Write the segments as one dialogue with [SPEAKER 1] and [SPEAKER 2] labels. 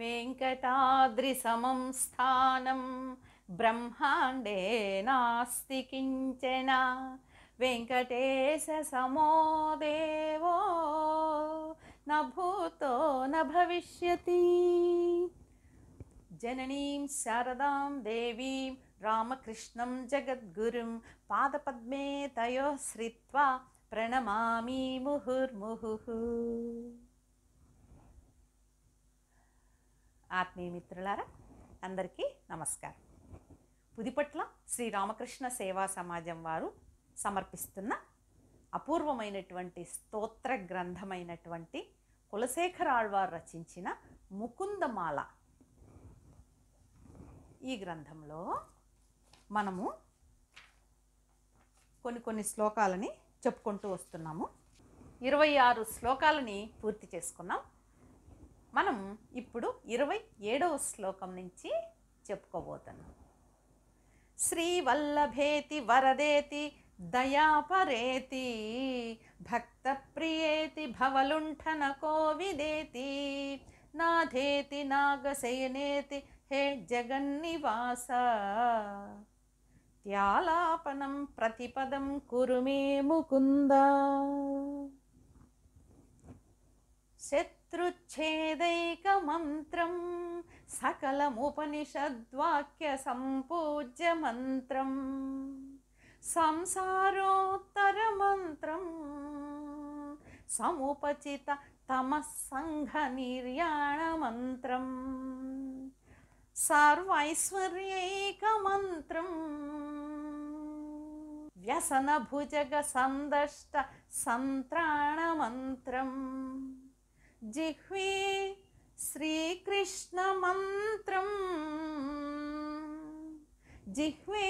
[SPEAKER 1] वेङ्कटाद्रिसमं स्थानं ब्रह्माण्डे नास्ति किञ्चन वेङ्कटेशसमो देवो न भूतो न भविष्यति जननीं शारदां देवीं रामकृष्णं जगद्गुरुं पादपद्मे तयोः श्रित्वा प्रणमामि मुहुर्मुहुः ఆత్మీయ మిత్రులారా అందరికీ నమస్కారం పుదిపట్ల శ్రీ రామకృష్ణ సేవా సమాజం వారు సమర్పిస్తున్న అపూర్వమైనటువంటి స్తోత్ర గ్రంథమైనటువంటి కులశేఖరాళ్వారు రచించిన ముకుందమాల ఈ గ్రంథంలో మనము కొన్ని కొన్ని శ్లోకాలని చెప్పుకుంటూ వస్తున్నాము ఇరవై ఆరు శ్లోకాలని పూర్తి చేసుకున్నాం మనం ఇప్పుడు ఇరవై ఏడవ శ్లోకం నుంచి చెప్పుకోబోతున్నాం శ్రీవల్లభేతి వరదేతి దయాపరేతి భక్తప్రియేతి భవలుంఠన కోవిదేతి నాథేతి నాగశయనేతి హే జగన్నివాస త్యాలాపనం ప్రతిపదం కురుమే ముకుంద శత్ तृच्छेदैकमन्त्रं सकलमुपनिषद्वाक्यसम्पूज्य मन्त्रम् संसारोत्तरमन्त्रम् समुपचिततमः सङ्घनिर्याणमन्त्रम् सर्वैश्वर्यैकमन्त्रम् व्यसनभुजगसन्दष्टसन्त्राणमन्त्रम् జిహ్వీ శ్రీకృష్ణ మంత్రం జిహ్వీ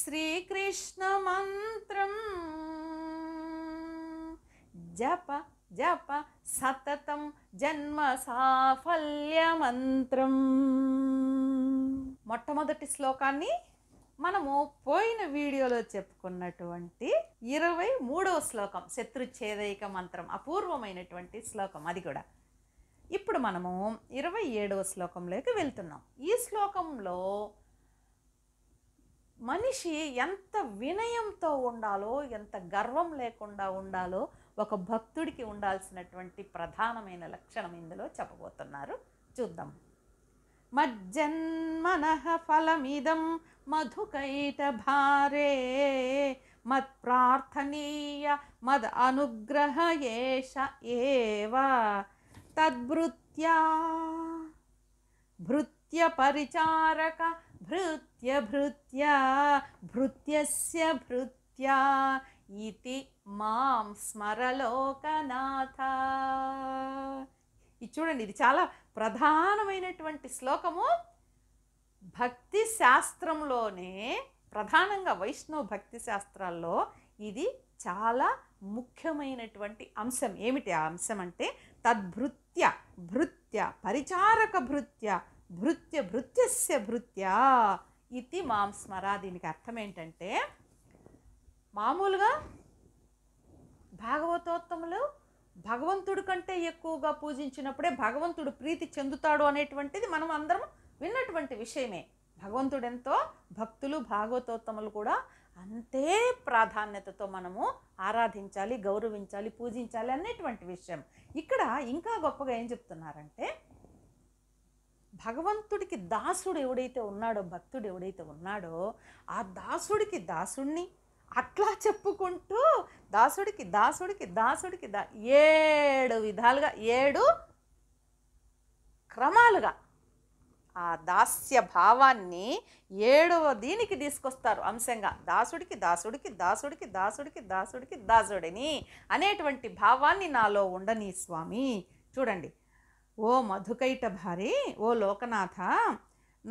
[SPEAKER 1] శ్రీకృష్ణ మంత్రం జప జప సతతం జన్మ సాఫల్య మంత్రం మొట్టమొదటి శ్లోకాన్ని మనము పోయిన వీడియోలో చెప్పుకున్నటువంటి ఇరవై మూడవ శ్లోకం ఛేదైక మంత్రం అపూర్వమైనటువంటి శ్లోకం అది కూడా ఇప్పుడు మనము ఇరవై ఏడవ శ్లోకంలోకి వెళ్తున్నాం ఈ శ్లోకంలో మనిషి ఎంత వినయంతో ఉండాలో ఎంత గర్వం లేకుండా ఉండాలో ఒక భక్తుడికి ఉండాల్సినటువంటి ప్రధానమైన లక్షణం ఇందులో చెప్పబోతున్నారు చూద్దాం మజ్జన్మనః ఫలమిదం మధుకైటభారే మత్ప్రార్థనీయ మద్ అనుగ్రహ ఏష ఏవ తద్భృత్యా భృత్యపరిచారక భృత్య భృత్య భృత్యస్య భృత్యా ఇది మాం స్మరలోకనాథ ఇది చూడండి ఇది చాలా ప్రధానమైనటువంటి శ్లోకము భక్తి శాస్త్రంలోనే ప్రధానంగా వైష్ణవ భక్తి శాస్త్రాల్లో ఇది చాలా ముఖ్యమైనటువంటి అంశం ఏమిటి ఆ అంశం అంటే తద్భృత్య భృత్య పరిచారక భృత్య భృత్య భృత్యస్య భృత్య ఇది మాం స్మర దీనికి అర్థం ఏంటంటే మామూలుగా భాగవతోత్తములు భగవంతుడి కంటే ఎక్కువగా పూజించినప్పుడే భగవంతుడు ప్రీతి చెందుతాడు అనేటువంటిది మనం అందరం విన్నటువంటి విషయమే భగవంతుడెంతో భక్తులు భాగవతోత్తములు కూడా అంతే ప్రాధాన్యతతో మనము ఆరాధించాలి గౌరవించాలి పూజించాలి అనేటువంటి విషయం ఇక్కడ ఇంకా గొప్పగా ఏం చెప్తున్నారంటే భగవంతుడికి దాసుడు ఎవడైతే ఉన్నాడో భక్తుడు ఎవడైతే ఉన్నాడో ఆ దాసుడికి దాసుణ్ణి అట్లా చెప్పుకుంటూ దాసుడికి దాసుడికి దాసుడికి దా ఏడు విధాలుగా ఏడు క్రమాలుగా ఆ దాస్య భావాన్ని ఏడవ దీనికి తీసుకొస్తారు అంశంగా దాసుడికి దాసుడికి దాసుడికి దాసుడికి దాసుడికి దాసుడిని అనేటువంటి భావాన్ని నాలో ఉండని స్వామి చూడండి ఓ మధుకైట భారి ఓ లోకనాథ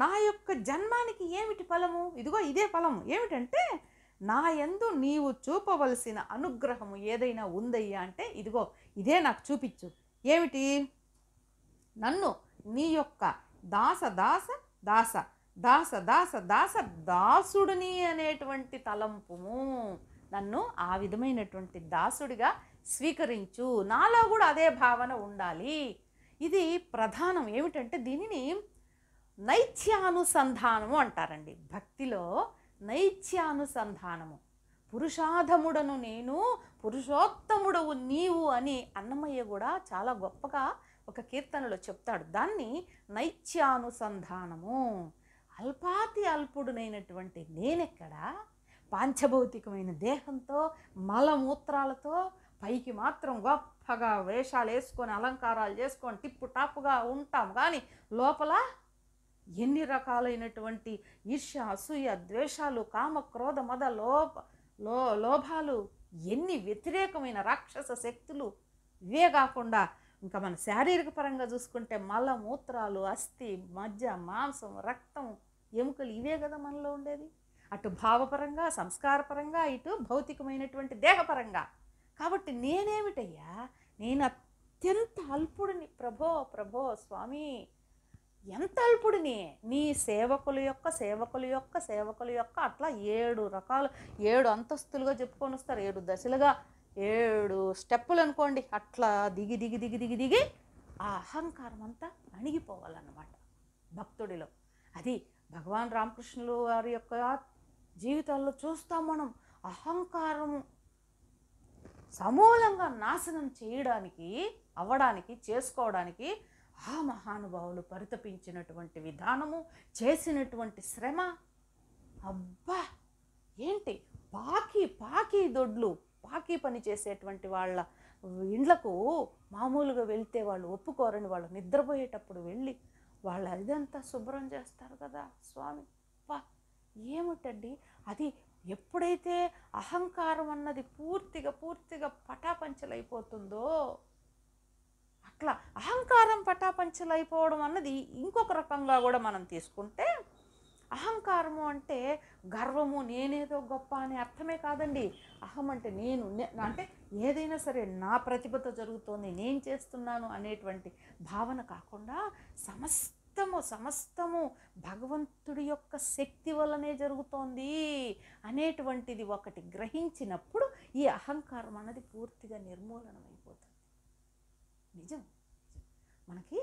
[SPEAKER 1] నా యొక్క జన్మానికి ఏమిటి ఫలము ఇదిగో ఇదే ఫలము ఏమిటంటే నా ఎందు నీవు చూపవలసిన అనుగ్రహము ఏదైనా ఉందయ్యా అంటే ఇదిగో ఇదే నాకు చూపించు ఏమిటి నన్ను నీ యొక్క దాస దాస దాస దాస దాస దాస దాసుడిని అనేటువంటి తలంపుము నన్ను ఆ విధమైనటువంటి దాసుడిగా స్వీకరించు నాలో కూడా అదే భావన ఉండాలి ఇది ప్రధానం ఏమిటంటే దీనిని నైత్యానుసంధానము అంటారండి భక్తిలో నైత్యానుసంధానము పురుషాధముడను నేను పురుషోత్తముడవు నీవు అని అన్నమయ్య కూడా చాలా గొప్పగా ఒక కీర్తనలో చెప్తాడు దాన్ని నైత్యానుసంధానము అల్పాతి అల్పుడునైనటువంటి నేనెక్కడ పాంచభౌతికమైన దేహంతో మలమూత్రాలతో పైకి మాత్రం గొప్పగా వేషాలు వేసుకొని అలంకారాలు చేసుకొని టిప్పు టాప్గా ఉంటాం కానీ లోపల ఎన్ని రకాలైనటువంటి ఈర్ష్య అసూయ ద్వేషాలు కామ క్రోధ మద లోప లో లోభాలు ఎన్ని వ్యతిరేకమైన రాక్షస శక్తులు ఇవే కాకుండా ఇంకా మన శారీరక పరంగా చూసుకుంటే మలమూత్రాలు అస్థి మజ్జ మాంసం రక్తం ఎముకలు ఇవే కదా మనలో ఉండేది అటు భావపరంగా సంస్కారపరంగా ఇటు భౌతికమైనటువంటి దేహపరంగా కాబట్టి నేనేమిటయ్యా నేను అత్యంత అల్పుడిని ప్రభో ప్రభో స్వామి ఎంత అల్పుడిని నీ సేవకుల యొక్క సేవకుల యొక్క సేవకుల యొక్క అట్లా ఏడు రకాలు ఏడు అంతస్తులుగా చెప్పుకొని వస్తారు ఏడు దశలుగా ఏడు స్టెప్పులు అనుకోండి అట్లా దిగి దిగి దిగి దిగి దిగి ఆ అహంకారం అంతా అణిగిపోవాలన్నమాట భక్తుడిలో అది భగవాన్ రామకృష్ణులు వారి యొక్క జీవితాల్లో చూస్తాం మనం అహంకారం సమూలంగా నాశనం చేయడానికి అవ్వడానికి చేసుకోవడానికి ఆ మహానుభావులు పరితపించినటువంటి విధానము చేసినటువంటి శ్రమ అబ్బా ఏంటి పాకి పాకి దొడ్లు పాకి పని చేసేటువంటి వాళ్ళ ఇండ్లకు మామూలుగా వెళ్తే వాళ్ళు ఒప్పుకోరని వాళ్ళు నిద్రపోయేటప్పుడు వెళ్ళి వాళ్ళు అదంతా శుభ్రం చేస్తారు కదా స్వామి అబ్బా ఏమిటండి అది ఎప్పుడైతే అహంకారం అన్నది పూర్తిగా పూర్తిగా పటాపంచలైపోతుందో అట్లా అహంకారం పటాపంచలైపోవడం అన్నది ఇంకొక రకంగా కూడా మనం తీసుకుంటే అహంకారము అంటే గర్వము నేనేదో గొప్ప అనే అర్థమే కాదండి అహం అంటే నేను అంటే ఏదైనా సరే నా ప్రతిభతో జరుగుతోంది నేను చేస్తున్నాను అనేటువంటి భావన కాకుండా సమస్తము సమస్తము భగవంతుడి యొక్క శక్తి వల్లనే జరుగుతోంది అనేటువంటిది ఒకటి గ్రహించినప్పుడు ఈ అహంకారం అన్నది పూర్తిగా నిర్మూలనమైపోతుంది నిజం మనకి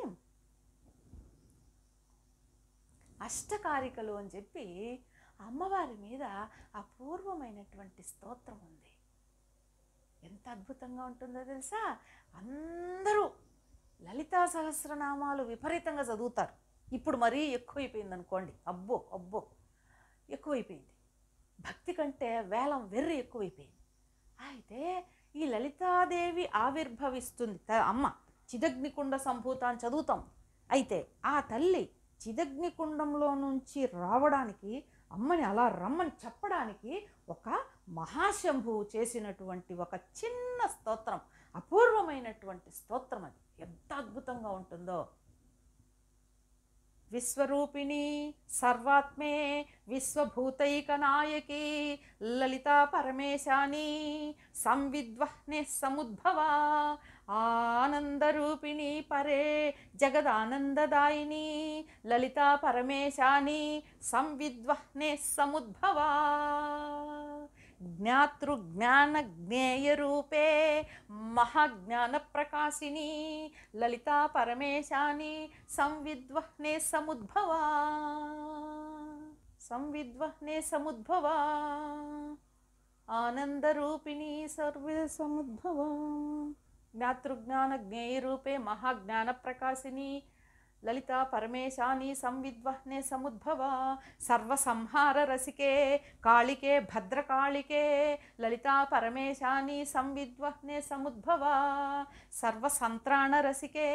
[SPEAKER 1] అష్టకారికలు అని చెప్పి అమ్మవారి మీద అపూర్వమైనటువంటి స్తోత్రం ఉంది ఎంత అద్భుతంగా ఉంటుందో తెలుసా అందరూ లలితా సహస్రనామాలు విపరీతంగా చదువుతారు ఇప్పుడు మరీ ఎక్కువైపోయింది అనుకోండి అబ్బో అబ్బో ఎక్కువైపోయింది భక్తి కంటే వేలం వెర్రి ఎక్కువైపోయింది అయితే ఈ లలితాదేవి ఆవిర్భవిస్తుంది అమ్మ చిదగ్నికుండ సంభూతాన్ని చదువుతాం అయితే ఆ తల్లి చిదగ్నికుండంలో నుంచి రావడానికి అమ్మని అలా రమ్మని చెప్పడానికి ఒక మహాశంభువు చేసినటువంటి ఒక చిన్న స్తోత్రం అపూర్వమైనటువంటి స్తోత్రం అది ఎంత అద్భుతంగా ఉంటుందో విశ్వరూపిణి సర్వాత్మే విశ్వభూతైక విశ్వభూతైకనాయకి లలితా పరమేశాని సంవిద్వహ్నే సముద్భవా ఆనందరూపిణి పరే జగదానందదాయిని లలితా పరమేశాని సంవిద్వహ్నే సముద్భవా ज्ञातृज्ञानज्ञेयरूपे महाज्ञानप्रकाशिनि ललितापरमेशानि संविद्वाह्ने समुद्भवा संविद्वाह्ने समुद्भवा आनन्दरूपिणि सर्वे समुद्भवा ज्ञातृज्ञानज्ञेयरूपे महाज्ञानप्रकाशिनि ललिता ललितापरमेशानि संविद्वह्ने समुद्भव सर्वसंहाररसिके कालिके भद्रकालिके ललिता ललितापरमेशानि संविद्वह्ने समुद्भव सर्वसन्त्राणरसिके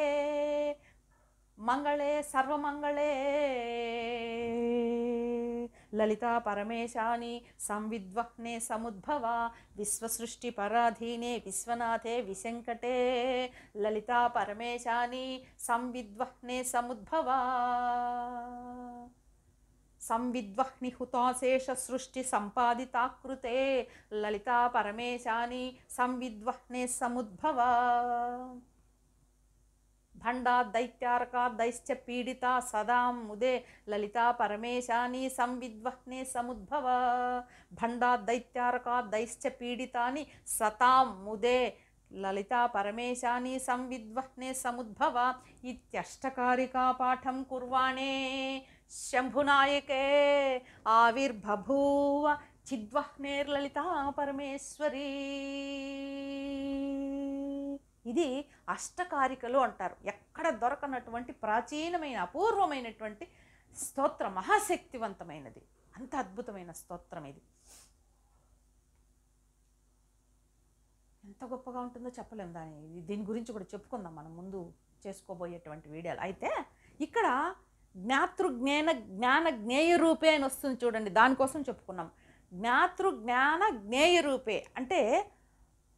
[SPEAKER 1] मङ्गले सर्वमङ्गले ललितापरमेशानि संविद्वह्ने समुद्भवा विश्वसृष्टिपराधीने विश्वनाथे विशङ्कटे समुद्भवा संविद्वह्नि हुताशेषसृष्टिसम्पादिता कृते ललितापरमेशानि संविद्वह्ने समुद्भवा भंडा दैत्यारका दैश्च पीडिता सदा मुदे ललिता परमेशानि संविद्वह्ने समुद्भव भंडा दैत्यारका दैश्च पीडितानि सतां मुदे ललिता परमेशानि संविद्वह्ने समुद्भव इत्यष्टकारिका इत्यष्टकारिकापाठं कुर्वाणे शम्भुनायके आविर्बभूव चिद्वह्नेर्ललिता परमेश्वरी ఇది అష్టకారికలు అంటారు ఎక్కడ దొరకనటువంటి ప్రాచీనమైన అపూర్వమైనటువంటి స్తోత్రం మహాశక్తివంతమైనది అంత అద్భుతమైన స్తోత్రం ఇది ఎంత గొప్పగా ఉంటుందో చెప్పలేము దాని దీని గురించి కూడా చెప్పుకుందాం మనం ముందు చేసుకోబోయేటువంటి వీడియోలు అయితే ఇక్కడ జ్ఞాతృ జ్ఞాన జ్ఞాన జ్ఞేయ రూపే అని వస్తుంది చూడండి దానికోసం చెప్పుకున్నాం జ్ఞాతృ జ్ఞాన జ్ఞేయ రూపే అంటే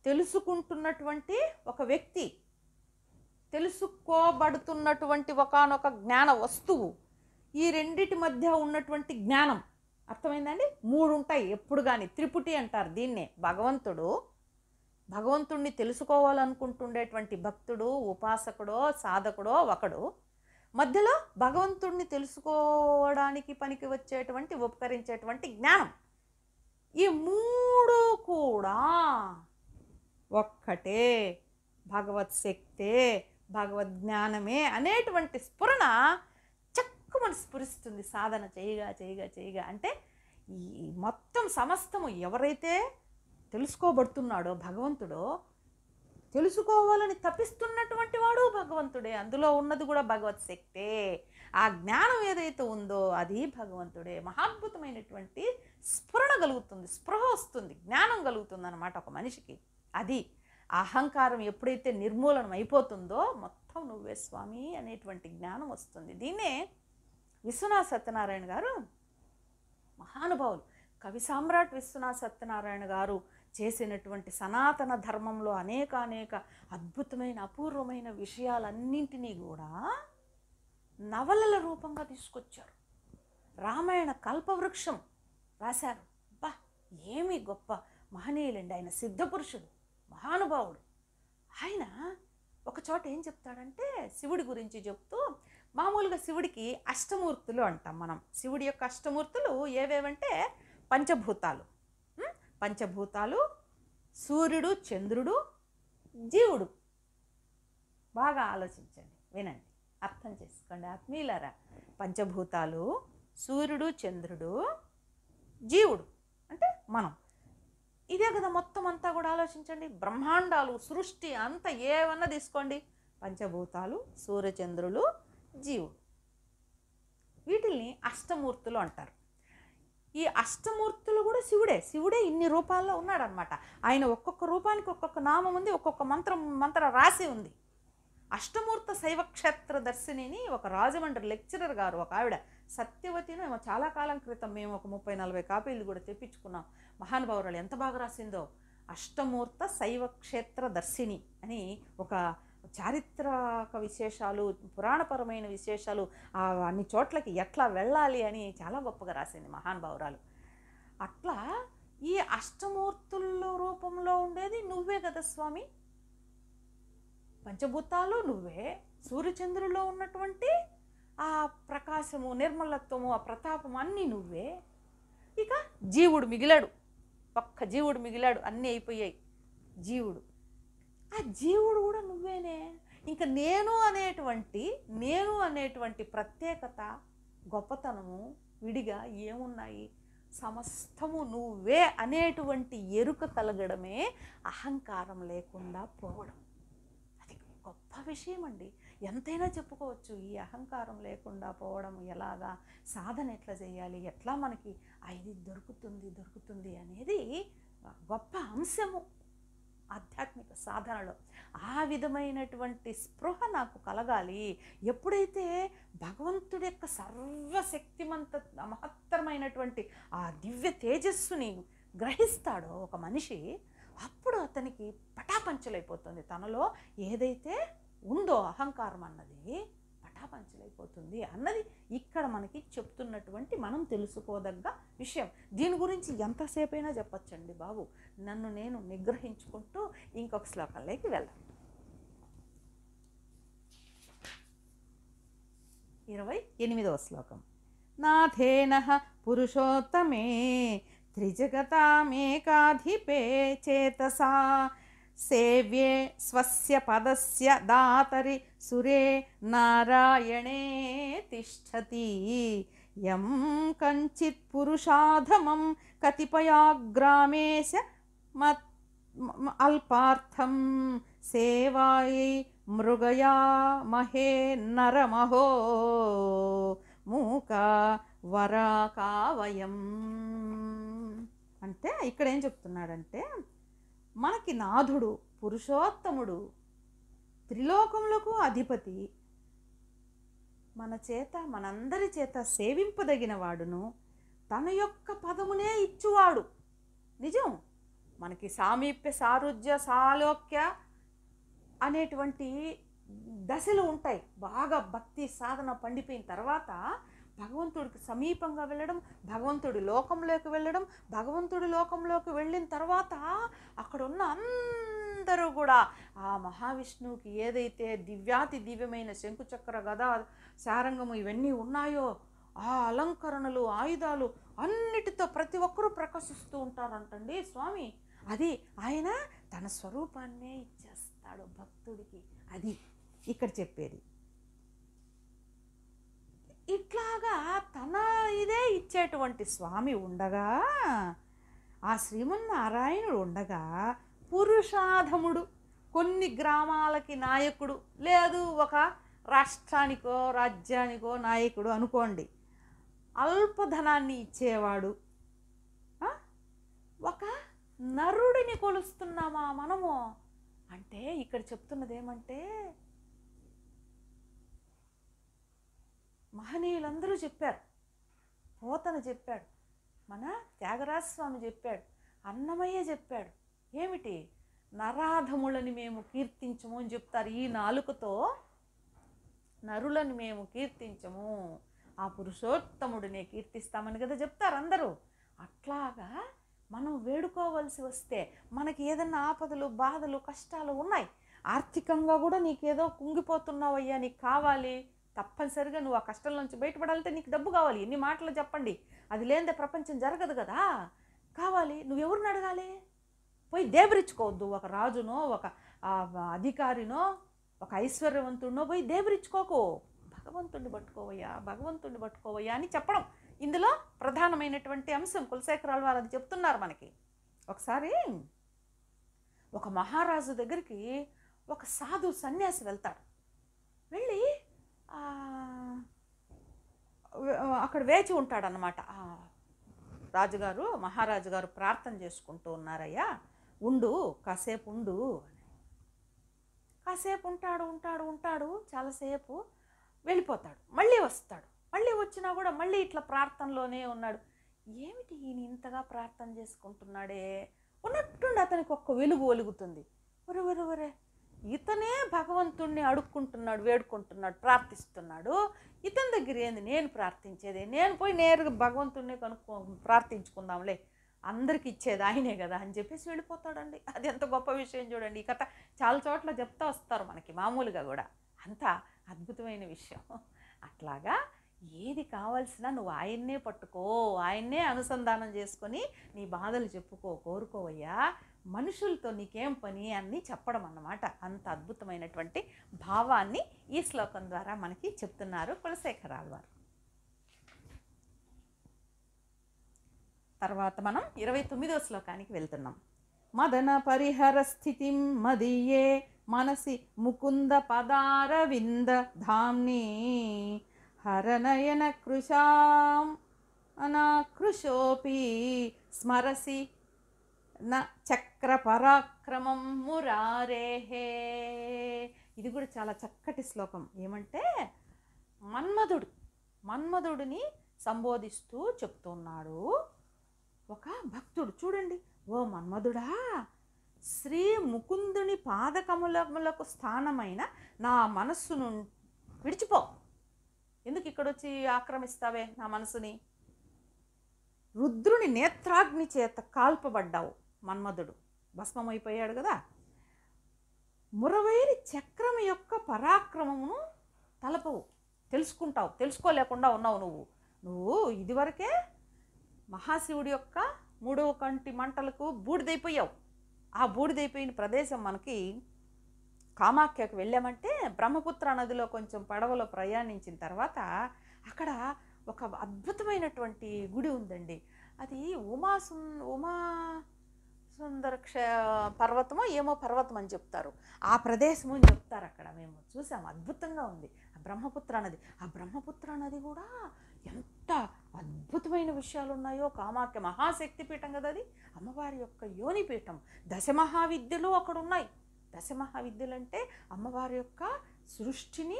[SPEAKER 1] తెలుసుకుంటున్నటువంటి ఒక వ్యక్తి తెలుసుకోబడుతున్నటువంటి ఒకనొక జ్ఞాన వస్తువు ఈ రెండిటి మధ్య ఉన్నటువంటి జ్ఞానం అర్థమైందండి మూడు ఉంటాయి ఎప్పుడు కానీ త్రిపుటి అంటారు దీన్నే భగవంతుడు భగవంతుణ్ణి తెలుసుకోవాలనుకుంటుండేటువంటి భక్తుడు ఉపాసకుడో సాధకుడో ఒకడు మధ్యలో భగవంతుణ్ణి తెలుసుకోవడానికి పనికి వచ్చేటువంటి ఉపకరించేటువంటి జ్ఞానం ఈ మూడు కూడా ఒక్కటే భగవత్ శక్తే భగవద్ జ్ఞానమే అనేటువంటి స్ఫురణ చక్కుమని స్ఫురిస్తుంది సాధన చేయగా చేయగా చేయగా అంటే ఈ మొత్తం సమస్తము ఎవరైతే తెలుసుకోబడుతున్నాడో భగవంతుడో తెలుసుకోవాలని తప్పిస్తున్నటువంటి వాడు భగవంతుడే అందులో ఉన్నది కూడా భగవత్ శక్తే ఆ జ్ఞానం ఏదైతే ఉందో అది భగవంతుడే మహాద్భుతమైనటువంటి స్ఫురణ కలుగుతుంది స్పృహ వస్తుంది జ్ఞానం కలుగుతుంది అన్నమాట ఒక మనిషికి అది అహంకారం ఎప్పుడైతే నిర్మూలనం అయిపోతుందో మొత్తం నువ్వే స్వామి అనేటువంటి జ్ఞానం వస్తుంది దీన్నే విశ్వనాథ్ సత్యనారాయణ గారు మహానుభావులు కవి సామ్రాట్ విశ్వనాథ్ సత్యనారాయణ గారు చేసినటువంటి సనాతన ధర్మంలో అనేక అనేక అద్భుతమైన అపూర్వమైన విషయాలన్నింటినీ కూడా నవలల రూపంగా తీసుకొచ్చారు రామాయణ కల్పవృక్షం రాశారు అబ్బా ఏమి గొప్ప మహనీయులండి ఆయన సిద్ధపురుషుడు మహానుభావుడు ఆయన ఒక చోట ఏం చెప్తాడంటే శివుడి గురించి చెప్తూ మామూలుగా శివుడికి అష్టమూర్తులు అంటాం మనం శివుడి యొక్క అష్టమూర్తులు ఏవేవంటే పంచభూతాలు పంచభూతాలు సూర్యుడు చంద్రుడు జీవుడు బాగా ఆలోచించండి వినండి అర్థం చేసుకోండి ఆత్మీయులరా పంచభూతాలు సూర్యుడు చంద్రుడు జీవుడు అంటే మనం ఇదే కదా మొత్తం అంతా కూడా ఆలోచించండి బ్రహ్మాండాలు సృష్టి అంతా ఏమన్నా తీసుకోండి పంచభూతాలు సూర్యచంద్రులు జీవుడు వీటిల్ని అష్టమూర్తులు అంటారు ఈ అష్టమూర్తులు కూడా శివుడే శివుడే ఇన్ని రూపాల్లో ఉన్నాడనమాట ఆయన ఒక్కొక్క రూపానికి ఒక్కొక్క నామం ఉంది ఒక్కొక్క మంత్రం మంత్ర రాసి ఉంది అష్టమూర్త శైవక్షేత్ర దర్శినిని ఒక రాజమండ్రి లెక్చరర్ గారు ఒక ఆవిడ సత్యవతిని మేము చాలా కాలం క్రితం మేము ఒక ముప్పై నలభై కాపీలు కూడా తెప్పించుకున్నాం మహానుభావురాలు ఎంత బాగా రాసిందో అష్టమూర్త శైవ క్షేత్ర దర్శిని అని ఒక చారిత్రక విశేషాలు పురాణపరమైన విశేషాలు అన్ని చోట్లకి ఎట్లా వెళ్ళాలి అని చాలా గొప్పగా రాసింది మహానుభావురాలు అట్లా ఈ అష్టమూర్తుల్లో రూపంలో ఉండేది నువ్వే కదా స్వామి పంచభూతాలు నువ్వే సూర్యచంద్రుల్లో ఉన్నటువంటి ప్రకాశము నిర్మలత్వము ఆ ప్రతాపము అన్నీ నువ్వే ఇక జీవుడు మిగిలాడు పక్క జీవుడు మిగిలాడు అన్నీ అయిపోయాయి జీవుడు ఆ జీవుడు కూడా నువ్వేనే ఇంకా నేను అనేటువంటి నేను అనేటువంటి ప్రత్యేకత గొప్పతనము విడిగా ఏమున్నాయి సమస్తము నువ్వే అనేటువంటి ఎరుక కలగడమే అహంకారం లేకుండా పోవడం అది గొప్ప విషయం అండి ఎంతైనా చెప్పుకోవచ్చు ఈ అహంకారం లేకుండా పోవడం ఎలాగా సాధన ఎట్లా చేయాలి ఎట్లా మనకి ఇది దొరుకుతుంది దొరుకుతుంది అనేది గొప్ప అంశము ఆధ్యాత్మిక సాధనలో ఆ విధమైనటువంటి స్పృహ నాకు కలగాలి ఎప్పుడైతే భగవంతుడి యొక్క సర్వశక్తిమంత మహత్తరమైనటువంటి ఆ దివ్య తేజస్సుని గ్రహిస్తాడో ఒక మనిషి అప్పుడు అతనికి పటాపంచలైపోతుంది తనలో ఏదైతే ఉందో అహంకారం అన్నది పటాపంచలైపోతుంది అన్నది ఇక్కడ మనకి చెప్తున్నటువంటి మనం తెలుసుకోదగ్గ విషయం దీని గురించి ఎంతసేపైనా చెప్పచ్చండి బాబు నన్ను నేను నిగ్రహించుకుంటూ ఇంకొక శ్లోకంలోకి వెళ్ళాను ఇరవై ఎనిమిదవ శ్లోకం నాథేన పురుషోత్తమే త్రిజగతామేకాధిపే చేతసా సేవ్యే స్వస్య పదస్య దాతరి సురే నారాయణే తిష్టతి యం కంచిత్ పురుషాధమం కతిపయాగ్రామేశ మత్ అల్పార్థం సేవాయి మృగయా మహే నరమహో మూక వరకావయం అంటే ఇక్కడ ఏం చెప్తున్నాడంటే మనకి నాథుడు పురుషోత్తముడు త్రిలోకములకు అధిపతి మన చేత మనందరి చేత సేవింపదగిన వాడును తన యొక్క పదమునే ఇచ్చువాడు నిజం మనకి సామీప్య సారుజ్య సాలోక్య అనేటువంటి దశలు ఉంటాయి బాగా భక్తి సాధన పండిపోయిన తర్వాత భగవంతుడికి సమీపంగా వెళ్ళడం భగవంతుడి లోకంలోకి వెళ్ళడం భగవంతుడి లోకంలోకి వెళ్ళిన తర్వాత అక్కడ ఉన్న అందరూ కూడా ఆ మహావిష్ణువుకి ఏదైతే దివ్యాతి దివ్యమైన శంకుచక్ర గద సారంగము ఇవన్నీ ఉన్నాయో ఆ అలంకరణలు ఆయుధాలు అన్నిటితో ప్రతి ఒక్కరూ ప్రకాశిస్తూ ఉంటారంటండి స్వామి అది ఆయన తన స్వరూపాన్నే ఇచ్చేస్తాడు భక్తుడికి అది ఇక్కడ చెప్పేది శ్రీమన్నారాయణుడిదే ఇచ్చేటువంటి స్వామి ఉండగా ఆ శ్రీమన్నారాయణుడు ఉండగా పురుషాధముడు కొన్ని గ్రామాలకి నాయకుడు లేదు ఒక రాష్ట్రానికో రాజ్యానికో నాయకుడు అనుకోండి అల్పధనాన్ని ఇచ్చేవాడు ఒక నరుడిని కొలుస్తున్నామా మనము అంటే ఇక్కడ చెప్తున్నది ఏమంటే మహనీయులందరూ చెప్పారు పోతన చెప్పాడు మన త్యాగరాజస్వామి చెప్పాడు అన్నమయ్య చెప్పాడు ఏమిటి నరాధములని మేము కీర్తించము అని చెప్తారు ఈ నాలుకతో నరులను మేము కీర్తించము ఆ పురుషోత్తముడినే కీర్తిస్తామని కదా చెప్తారు అందరూ అట్లాగా మనం వేడుకోవలసి వస్తే మనకి ఏదన్నా ఆపదలు బాధలు కష్టాలు ఉన్నాయి ఆర్థికంగా కూడా నీకేదో కుంగిపోతున్నావయ్యా నీకు కావాలి తప్పనిసరిగా నువ్వు ఆ కష్టం నుంచి బయటపడాలంటే నీకు డబ్బు కావాలి ఎన్ని మాటలు చెప్పండి అది లేనిదే ప్రపంచం జరగదు కదా కావాలి నువ్వెవరిని అడగాలి పోయి దేవరించుకోవద్దు ఒక రాజునో ఒక అధికారినో ఒక ఐశ్వర్యవంతుడినో పోయి దేవరించుకోకు భగవంతుడిని పట్టుకోవయ్యా భగవంతుడిని పట్టుకోవయ్యా అని చెప్పడం ఇందులో ప్రధానమైనటువంటి అంశం కులశేఖరాలు వారు అది చెప్తున్నారు మనకి ఒకసారి ఒక మహారాజు దగ్గరికి ఒక సాధు సన్యాసి వెళ్తాడు వెళ్ళి అక్కడ వేచి ఉంటాడనమాట రాజుగారు మహారాజు గారు ప్రార్థన చేసుకుంటూ ఉన్నారయ్యా ఉండు కాసేపు ఉండు కాసేపు ఉంటాడు ఉంటాడు ఉంటాడు చాలాసేపు వెళ్ళిపోతాడు మళ్ళీ వస్తాడు మళ్ళీ వచ్చినా కూడా మళ్ళీ ఇట్లా ప్రార్థనలోనే ఉన్నాడు ఏమిటి ఈయన ఇంతగా ప్రార్థన చేసుకుంటున్నాడే ఉన్నట్టుండి అతనికి ఒక్క వెలుగు ఒలుగుతుంది ఒరే ఒరే ఒరే ఇతనే భగవంతుణ్ణి అడుక్కుంటున్నాడు వేడుకుంటున్నాడు ప్రార్థిస్తున్నాడు ఇతని దగ్గర ఏంది నేను ప్రార్థించేది నేను పోయి నేరుగా భగవంతుణ్ణి కనుక్కో ప్రార్థించుకుందాంలే అందరికి ఇచ్చేది ఆయనే కదా అని చెప్పేసి వెళ్ళిపోతాడండి అది ఎంత గొప్ప విషయం చూడండి ఈ కథ చాలా చోట్ల చెప్తా వస్తారు మనకి మామూలుగా కూడా అంత అద్భుతమైన విషయం అట్లాగా ఏది కావాల్సినా నువ్వు ఆయన్నే పట్టుకో ఆయన్నే అనుసంధానం చేసుకొని నీ బాధలు చెప్పుకో కోరుకోవయ్యా మనుషులతో నీకేం పని అని చెప్పడం అన్నమాట అంత అద్భుతమైనటువంటి భావాన్ని ఈ శ్లోకం ద్వారా మనకి చెప్తున్నారు కులశేఖరాలు వారు తర్వాత మనం ఇరవై తొమ్మిదో శ్లోకానికి వెళ్తున్నాం మదన పరిహర స్థితి మదియే మనసి ముకుంద పదార వింద ధామ్ని హరనయన కృషాం అనాకృశోపి స్మరసి న చక్ర మురారేహే ఇది కూడా చాలా చక్కటి శ్లోకం ఏమంటే మన్మధుడు మన్మధుడిని సంబోధిస్తూ చెప్తున్నాడు ఒక భక్తుడు చూడండి ఓ మన్మధుడా శ్రీ ముకుందుని పాదకములములకు స్థానమైన నా మనస్సును విడిచిపో ఎందుకు ఇక్కడొచ్చి ఆక్రమిస్తావే నా మనసుని రుద్రుని నేత్రాగ్ని చేత కాల్పబడ్డావు మన్మధుడు భస్మమైపోయాడు కదా మురవైరి చక్రం యొక్క పరాక్రమమును తలపవు తెలుసుకుంటావు తెలుసుకోలేకుండా ఉన్నావు నువ్వు నువ్వు ఇదివరకే మహాశివుడి యొక్క మూడవ కంటి మంటలకు బూడిదైపోయావు ఆ బూడిదైపోయిన ప్రదేశం మనకి కామాఖ్యకు వెళ్ళామంటే బ్రహ్మపుత్ర నదిలో కొంచెం పడవలో ప్రయాణించిన తర్వాత అక్కడ ఒక అద్భుతమైనటువంటి గుడి ఉందండి అది ఉమాసు ఉమా సుందరక్ష పర్వతమో ఏమో పర్వతం అని చెప్తారు ఆ ప్రదేశము అని చెప్తారు అక్కడ మేము చూసాం అద్భుతంగా ఉంది ఆ బ్రహ్మపుత్ర నది ఆ బ్రహ్మపుత్ర నది కూడా ఎంత అద్భుతమైన విషయాలు ఉన్నాయో కామాఖ్య మహాశక్తి పీఠం కదా అది అమ్మవారి యొక్క యోని పీఠం దశమహావిద్యలు అక్కడ ఉన్నాయి దశమహావిద్యలు అంటే అమ్మవారి యొక్క సృష్టిని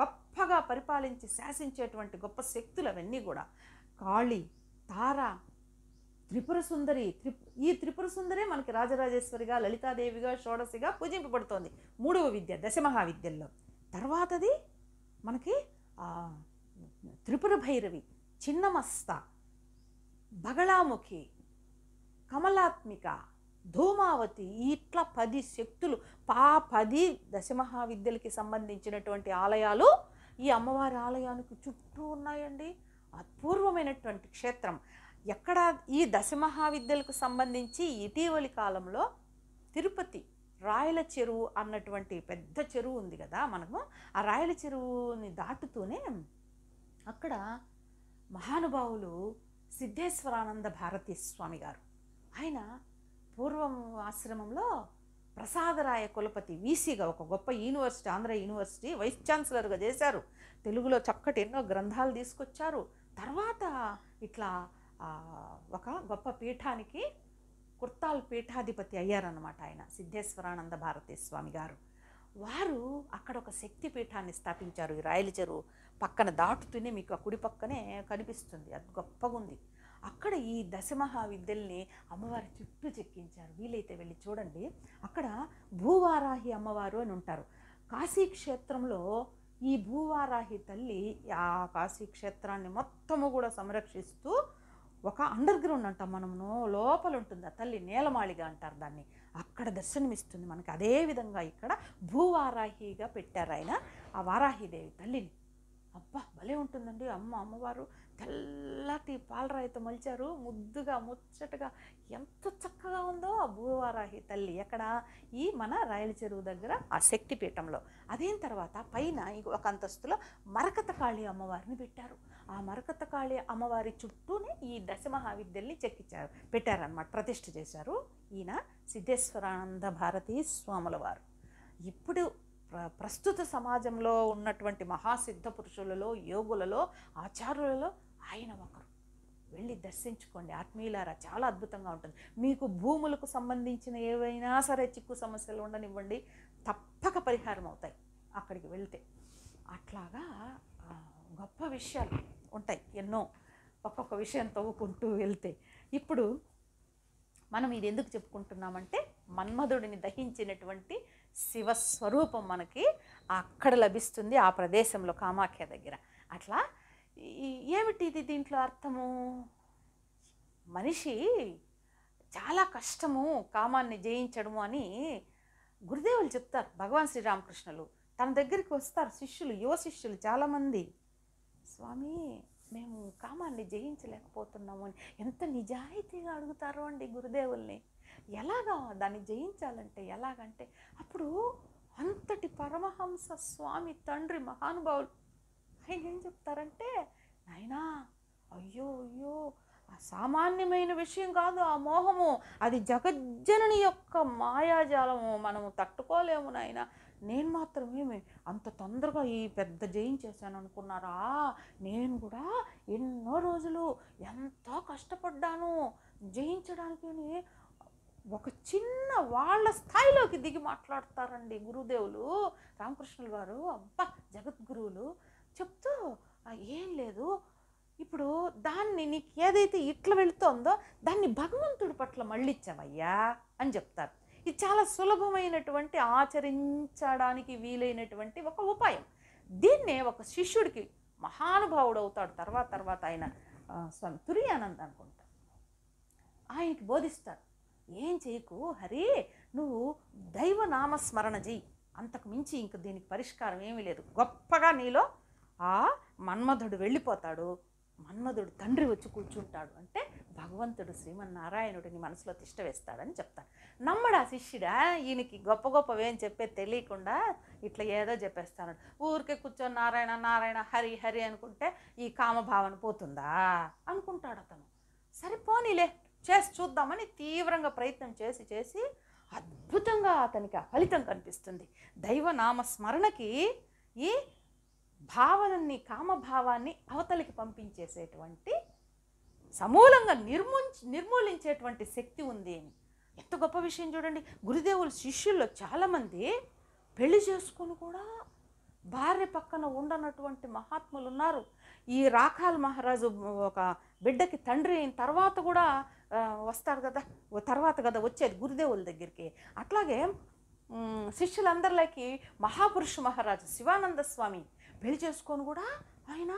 [SPEAKER 1] గొప్పగా పరిపాలించి శాసించేటువంటి గొప్ప శక్తులు అవన్నీ కూడా కాళి తార త్రిపుర సుందరి ఈ త్రిపుర సుందరే మనకి రాజరాజేశ్వరిగా లలితాదేవిగా షోడసిగా పూజింపబడుతోంది మూడవ విద్య దశమహావిద్యల్లో తర్వాతది మనకి త్రిపుర భైరవి చిన్నమస్త బగళాముఖి కమలాత్మిక ధూమావతి ఇట్లా పది శక్తులు పా పది దశమహావిద్యలకి సంబంధించినటువంటి ఆలయాలు ఈ అమ్మవారి ఆలయానికి చుట్టూ ఉన్నాయండి అపూర్వమైనటువంటి క్షేత్రం ఎక్కడ ఈ దశ మహావిద్యలకు సంబంధించి ఇటీవలి కాలంలో తిరుపతి రాయల చెరువు అన్నటువంటి పెద్ద చెరువు ఉంది కదా మనకు ఆ రాయల చెరువుని దాటుతూనే అక్కడ మహానుభావులు సిద్ధేశ్వరానంద భారతీ స్వామి గారు ఆయన పూర్వం ఆశ్రమంలో ప్రసాదరాయ కులపతి వీసీగా ఒక గొప్ప యూనివర్సిటీ ఆంధ్ర యూనివర్సిటీ వైస్ ఛాన్సలర్గా చేశారు తెలుగులో చక్కటి ఎన్నో గ్రంథాలు తీసుకొచ్చారు తర్వాత ఇట్లా ఒక గొప్ప పీఠానికి కుర్తాల్ పీఠాధిపతి అయ్యారన్నమాట ఆయన సిద్ధేశ్వరానంద భారతీ స్వామి గారు వారు అక్కడ ఒక శక్తి పీఠాన్ని స్థాపించారు ఈ రాయల చెరువు పక్కన దాటుతూనే మీకు ఆ కుడి పక్కనే కనిపిస్తుంది అది గొప్పగా ఉంది అక్కడ ఈ దశమహా విద్యల్ని అమ్మవారి చుట్టూ చెక్కించారు వీలైతే వెళ్ళి చూడండి అక్కడ భూవారాహి అమ్మవారు అని ఉంటారు కాశీక్షేత్రంలో ఈ భూవారాహి తల్లి ఆ కాశీక్షేత్రాన్ని మొత్తము కూడా సంరక్షిస్తూ ఒక అండర్ గ్రౌండ్ అంటాం మనము లోపల ఉంటుంది ఆ తల్లి నేలమాళిగ అంటారు దాన్ని అక్కడ దర్శనమిస్తుంది మనకి అదేవిధంగా ఇక్కడ భూవారాహిగా పెట్టారు ఆయన ఆ వారాహిదేవి తల్లిని అబ్బా భలే ఉంటుందండి అమ్మ అమ్మవారు తెల్లటి పాలరాయితో మలిచారు ముద్దుగా ముచ్చటగా ఎంత చక్కగా ఉందో ఆ భూవారాహి తల్లి ఎక్కడ ఈ మన రాయల చెరువు దగ్గర ఆ శక్తిపీఠంలో అదేం తర్వాత పైన ఒక అంతస్తులో మరకత కాళీ అమ్మవారిని పెట్టారు ఆ మరకత కాళీ అమ్మవారి చుట్టూనే ఈ దశమహావిద్యల్ని చెక్కించారు పెట్టారనమాట ప్రతిష్ఠ చేశారు ఈయన సిద్ధేశ్వరానంద భారతీ స్వాముల వారు ఇప్పుడు ప్రస్తుత సమాజంలో ఉన్నటువంటి మహాసిద్ధ పురుషులలో యోగులలో ఆచార్యులలో ఆయన ఒకరు వెళ్ళి దర్శించుకోండి ఆత్మీయులారా చాలా అద్భుతంగా ఉంటుంది మీకు భూములకు సంబంధించిన ఏవైనా సరే చిక్కు సమస్యలు ఉండనివ్వండి తప్పక పరిహారం అవుతాయి అక్కడికి వెళ్తే అట్లాగా గొప్ప విషయాలు ఉంటాయి ఎన్నో ఒక్కొక్క విషయం తవ్వుకుంటూ వెళ్తే ఇప్పుడు మనం ఇది ఎందుకు చెప్పుకుంటున్నామంటే మన్మధుడిని దహించినటువంటి శివస్వరూపం మనకి అక్కడ లభిస్తుంది ఆ ప్రదేశంలో కామాఖ్య దగ్గర అట్లా ఏమిటి ఇది దీంట్లో అర్థము మనిషి చాలా కష్టము కామాన్ని జయించడము అని గురుదేవులు చెప్తారు భగవాన్ శ్రీరామకృష్ణులు తన దగ్గరికి వస్తారు శిష్యులు యువ శిష్యులు చాలామంది స్వామి మేము కామాన్ని జయించలేకపోతున్నాము అని ఎంత నిజాయితీగా అడుగుతారో అండి గురుదేవుల్ని ఎలాగా దాన్ని జయించాలంటే ఎలాగంటే అప్పుడు అంతటి పరమహంస స్వామి తండ్రి మహానుభావులు ఆయన ఏం చెప్తారంటే నాయనా అయ్యో అయ్యో సామాన్యమైన విషయం కాదు ఆ మోహము అది జగజ్జనని యొక్క మాయాజాలము మనము తట్టుకోలేము నాయన నేను మాత్రమే అంత తొందరగా ఈ పెద్ద జయించేశాను అనుకున్నారా నేను కూడా ఎన్నో రోజులు ఎంతో కష్టపడ్డాను జయించడానికి ఒక చిన్న వాళ్ళ స్థాయిలోకి దిగి మాట్లాడతారండి గురుదేవులు రామకృష్ణుల వారు అబ్బా జగద్గురువులు చెప్తూ ఏం లేదు ఇప్పుడు దాన్ని నీకు ఏదైతే ఇట్లా వెళుతోందో దాన్ని భగవంతుడి పట్ల మళ్ళిచ్చావయ్యా అని చెప్తారు ఇది చాలా సులభమైనటువంటి ఆచరించడానికి వీలైనటువంటి ఒక ఉపాయం దీన్నే ఒక శిష్యుడికి మహానుభావుడు అవుతాడు తర్వాత తర్వాత ఆయన స్వామి తురియానంద్ అనుకుంటా ఆయనకి బోధిస్తారు ఏం చేయకు హరి నువ్వు దైవనామస్మరణ చెయ్యి అంతకు మించి ఇంక దీనికి పరిష్కారం ఏమీ లేదు గొప్పగా నీలో ఆ మన్మధుడు వెళ్ళిపోతాడు మన్మధుడు తండ్రి వచ్చి కూర్చుంటాడు అంటే భగవంతుడు శ్రీమన్నారాయణుడిని మనసులో తిష్ట వేస్తాడని చెప్తాను నమ్మడా శిష్యుడా ఈయనకి గొప్ప గొప్పవేం చెప్పే తెలియకుండా ఇట్లా ఏదో చెప్పేస్తాడు ఊరికే కూర్చొని నారాయణ నారాయణ హరి హరి అనుకుంటే ఈ కామభావన పోతుందా అనుకుంటాడు అతను సరే పోనీలే చేసి చూద్దామని తీవ్రంగా ప్రయత్నం చేసి చేసి అద్భుతంగా అతనికి ఆ ఫలితం కనిపిస్తుంది దైవనామ స్మరణకి ఈ భావనని కామభావాన్ని అవతలికి పంపించేసేటువంటి సమూలంగా నిర్ము నిర్మూలించేటువంటి శక్తి ఉంది అని ఎంత గొప్ప విషయం చూడండి గురుదేవుల శిష్యుల్లో చాలామంది పెళ్లి చేసుకొని కూడా భార్య పక్కన ఉండనటువంటి మహాత్ములు ఉన్నారు ఈ రాఖాల్ మహారాజు ఒక బిడ్డకి తండ్రి అయిన తర్వాత కూడా వస్తారు కదా తర్వాత కదా వచ్చేది గురుదేవుల దగ్గరికి అట్లాగే శిష్యులందరిలోకి మహాపురుషు మహారాజు శివానంద స్వామి పెళ్లి చేసుకొని కూడా ఆయన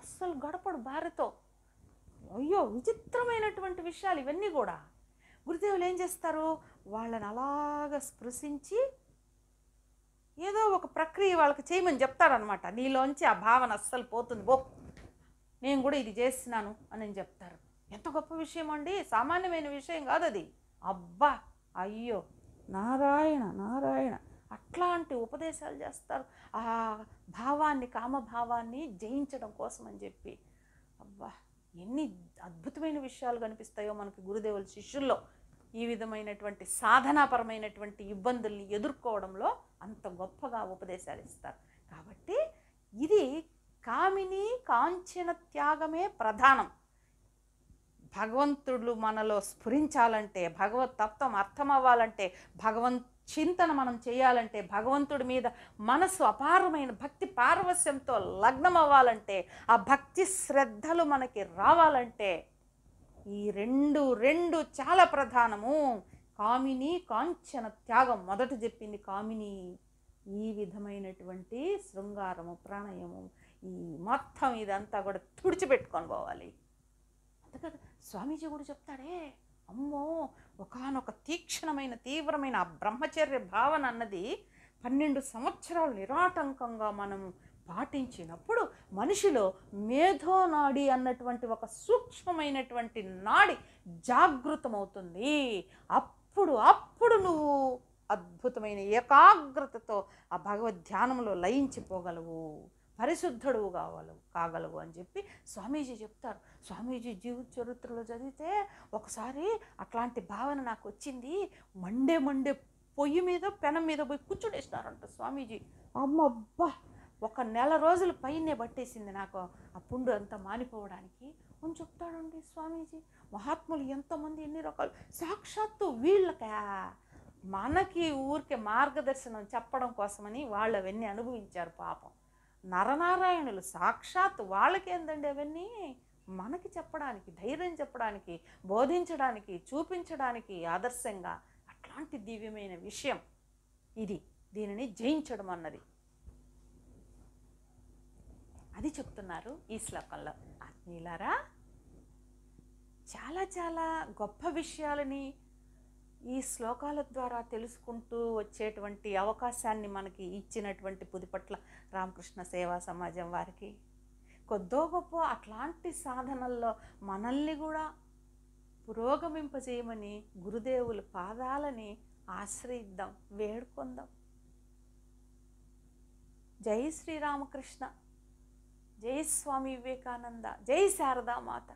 [SPEAKER 1] అస్సలు గడపడు భార్యతో అయ్యో విచిత్రమైనటువంటి విషయాలు ఇవన్నీ కూడా గురుదేవులు ఏం చేస్తారు వాళ్ళని అలాగ స్పృశించి ఏదో ఒక ప్రక్రియ వాళ్ళకి చేయమని చెప్తారనమాట నీలోంచి ఆ భావన అస్సలు పోతుంది బో నేను కూడా ఇది చేస్తున్నాను అని చెప్తారు ఎంత గొప్ప విషయం అండి సామాన్యమైన విషయం కాదు అది అబ్బా అయ్యో నారాయణ నారాయణ అట్లాంటి ఉపదేశాలు చేస్తారు ఆ భావాన్ని కామభావాన్ని జయించడం కోసం అని చెప్పి అబ్బా ఎన్ని అద్భుతమైన విషయాలు కనిపిస్తాయో మనకి గురుదేవుల శిష్యుల్లో ఈ విధమైనటువంటి సాధనాపరమైనటువంటి ఇబ్బందుల్ని ఎదుర్కోవడంలో అంత గొప్పగా ఉపదేశాలు ఇస్తారు కాబట్టి ఇది కామిని కాంచన త్యాగమే ప్రధానం భగవంతుడు మనలో స్ఫురించాలంటే భగవత్ తత్వం అర్థం అవ్వాలంటే భగవంత్ చింతన మనం చేయాలంటే భగవంతుడి మీద మనసు అపారమైన భక్తి పారవశ్యంతో లగ్నం అవ్వాలంటే ఆ భక్తి శ్రద్ధలు మనకి రావాలంటే ఈ రెండు రెండు చాలా ప్రధానము కామిని కాంచన త్యాగం మొదట చెప్పింది కామిని ఈ విధమైనటువంటి శృంగారము ప్రాణయము ఈ మొత్తం ఇదంతా కూడా తుడిచిపెట్టుకొని పోవాలి అందుకని స్వామీజీ కూడా చెప్తాడే అమ్మో ఒకనొక తీక్షణమైన తీవ్రమైన ఆ బ్రహ్మచర్య భావన అన్నది పన్నెండు సంవత్సరాలు నిరాటంకంగా మనం పాటించినప్పుడు మనిషిలో మేధోనాడి అన్నటువంటి ఒక సూక్ష్మమైనటువంటి నాడి జాగృతమవుతుంది అప్పుడు అప్పుడు నువ్వు అద్భుతమైన ఏకాగ్రతతో ఆ భగవద్ ధ్యానంలో లయించిపోగలవు పరిశుద్ధుడు కావాలి కాగలవు అని చెప్పి స్వామీజీ చెప్తారు స్వామీజీ జీవిత చరిత్రలో చదివితే ఒకసారి అట్లాంటి భావన నాకు వచ్చింది మండే మండే పొయ్యి మీద పెనం మీద పోయి కూర్చునేసినారంట స్వామీజీ అమ్మ అబ్బా ఒక నెల రోజుల పైనే పట్టేసింది నాకు ఆ పుండు అంతా మానిపోవడానికి అని చెప్తాడండి స్వామీజీ మహాత్ములు ఎంతమంది ఎన్ని రకాలు సాక్షాత్తు వీళ్ళక మనకి ఊరికే మార్గదర్శనం చెప్పడం కోసమని వాళ్ళు అవన్నీ అనుభవించారు పాపం నరనారాయణులు సాక్షాత్ వాళ్ళకేందండి అవన్నీ మనకి చెప్పడానికి ధైర్యం చెప్పడానికి బోధించడానికి చూపించడానికి ఆదర్శంగా అట్లాంటి దివ్యమైన విషయం ఇది దీనిని జయించడం అన్నది అది చెప్తున్నారు ఈ శ్లోకంలో ఆత్మీయులారా చాలా చాలా గొప్ప విషయాలని ఈ శ్లోకాల ద్వారా తెలుసుకుంటూ వచ్చేటువంటి అవకాశాన్ని మనకి ఇచ్చినటువంటి పుదిపట్ల రామకృష్ణ సేవా సమాజం వారికి కొద్దో గొప్ప అట్లాంటి సాధనల్లో మనల్ని కూడా పురోగమింపజేయమని గురుదేవుల పాదాలని ఆశ్రయిద్దాం వేడుకొందాం జై శ్రీరామకృష్ణ జై స్వామి వివేకానంద జై శారదామాత